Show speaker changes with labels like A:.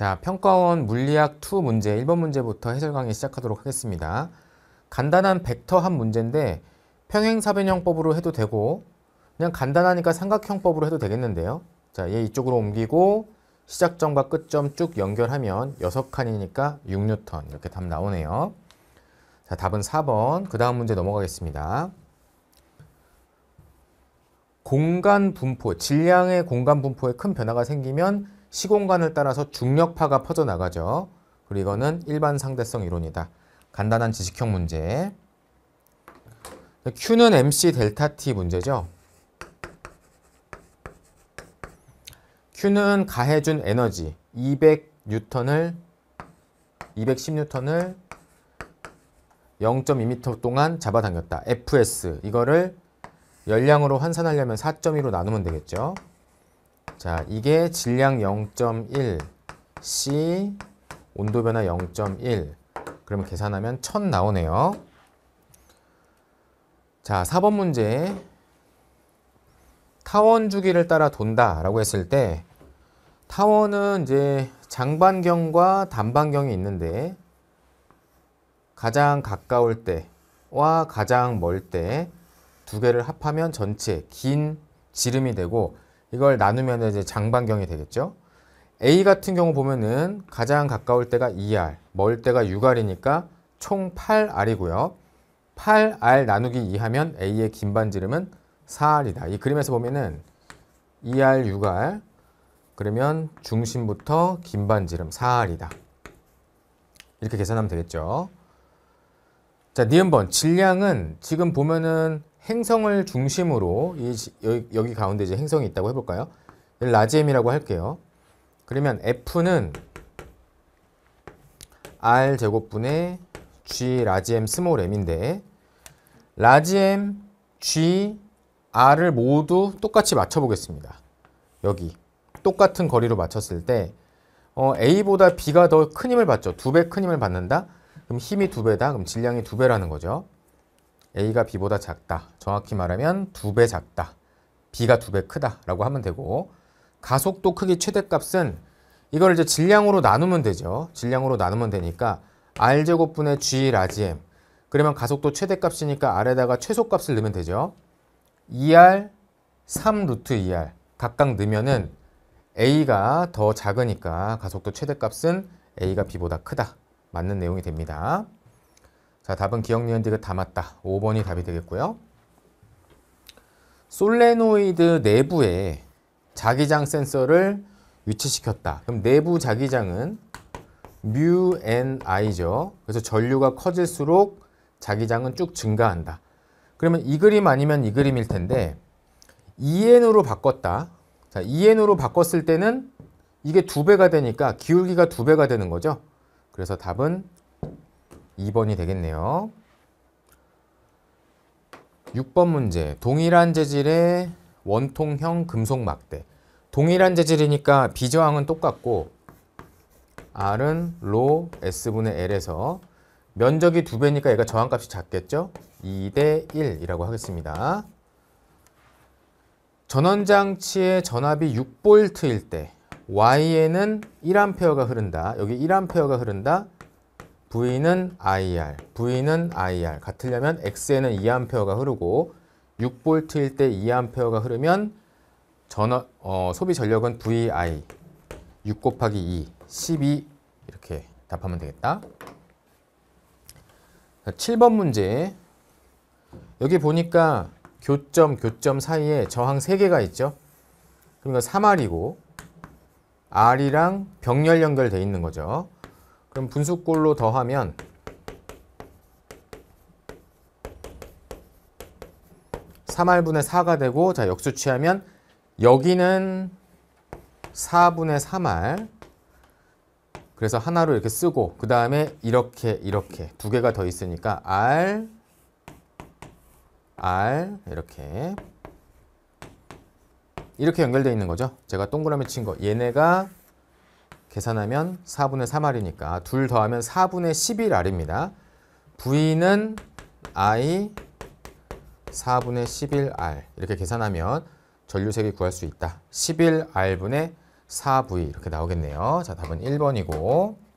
A: 자, 평가원 물리학 2 문제 1번 문제부터 해설 강의 시작하도록 하겠습니다. 간단한 벡터 한 문제인데 평행사변형법으로 해도 되고 그냥 간단하니까 삼각형법으로 해도 되겠는데요. 자, 얘 이쪽으로 옮기고 시작점과 끝점 쭉 연결하면 6칸이니까 6뉴턴 이렇게 답 나오네요. 자, 답은 4번. 그 다음 문제 넘어가겠습니다. 공간 분포, 질량의 공간 분포에 큰 변화가 생기면 시공간을 따라서 중력파가 퍼져나가죠. 그리고 이거는 일반 상대성 이론이다. 간단한 지식형 문제. Q는 MC 델타 T 문제죠. Q는 가해준 에너지 2 0 0뉴을2 1 0뉴을 0.2m 동안 잡아당겼다. FS 이거를 열량으로 환산하려면 4.2로 나누면 되겠죠. 자, 이게 질량 0.1, C 온도 변화 0.1. 그러면 계산하면 1000 나오네요. 자, 4번 문제. 타원 주기를 따라 돈다 라고 했을 때 타원은 이제 장반경과 단반경이 있는데 가장 가까울 때와 가장 멀 때 두 개를 합하면 전체 긴 지름이 되고 이걸 나누면 이제 장반경이 되겠죠. A 같은 경우 보면은 가장 가까울 때가 2R, 멀 때가 6R이니까 총 8R이고요. 8R 나누기 2하면 A의 긴반지름은 4R이다. 이 그림에서 보면은 2R, 6R 그러면 중심부터 긴반지름 4R이다. 이렇게 계산하면 되겠죠. 자, 니은번 질량은 지금 보면은 행성을 중심으로 이, 여기, 여기 가운데 이제 행성이 있다고 해볼까요? 라지엠이라고 할게요. 그러면 F는 R 제곱분의 G 라지엠 스몰 M인데 라지엠 G R을 모두 똑같이 맞춰보겠습니다. 여기 똑같은 거리로 맞췄을 때 어, A보다 B가 더 큰 힘을 받죠. 두 배 큰 힘을 받는다? 그럼 힘이 두 배다? 그럼 질량이 두 배라는 거죠. A가 B보다 작다. 정확히 말하면 두 배 작다. B가 두 배 크다라고 하면 되고 가속도 크기 최대값은 이걸 이제 질량으로 나누면 되죠. 질량으로 나누면 되니까 R제곱분의 G 라지 엠 그러면 가속도 최대값이니까 R에다가 최소값을 넣으면 되죠. 2R e 3루트 2R e 각각 넣으면은 A가 더 작으니까 가속도 최대값은 A가 B보다 크다. 맞는 내용이 됩니다. 자, 답은 기억, 니은, 디귿 담았다. 5번이 답이 되겠고요. 솔레노이드 내부에 자기장 센서를 위치시켰다. 그럼 내부 자기장은 mu n i죠. 그래서 전류가 커질수록 자기장은 쭉 증가한다. 그러면 이 그림 아니면 이 그림일 텐데 EN으로 바꿨다. 자, EN으로 바꿨을 때는 이게 두 배가 되니까 기울기가 두 배가 되는 거죠. 그래서 답은 2번이 되겠네요. 6번 문제. 동일한 재질의 원통형 금속 막대. 동일한 재질이니까 비저항은 똑같고 R은 로 S분의 L에서 면적이 두배니까 얘가 저항값이 작겠죠? 2대 1이라고 하겠습니다. 전원장치의 전압이 6V일 때 Y에는 1A가 흐른다. 여기 1A가 흐른다. V는 IR, V는 IR 같으려면 X에는 2A가 흐르고 6V일 때 2A가 흐르면 전어, 어, 소비 전력은 VI 6 곱하기 2, 12 이렇게 답하면 되겠다. 7번 문제 여기 보니까 교점, 교점 사이에 저항 3개가 있죠. 그러니까 3R이고 R이랑 병렬 연결되어 있는 거죠. 그럼 분수꼴로 더하면 3알분의4가 되고 자 역수 취하면 여기는 4분의3알 그래서 하나로 이렇게 쓰고 그 다음에 이렇게 이렇게 두 개가 더 있으니까 알, 알 이렇게 이렇게 연결되어 있는 거죠. 제가 동그라미 친 거 얘네가 계산하면 4분의 3R이니까 둘 더하면 4분의 11R입니다. V는 I 4분의 11R 이렇게 계산하면 전류색이 구할 수 있다. 11R분의 4V 이렇게 나오겠네요. 자, 답은 1번이고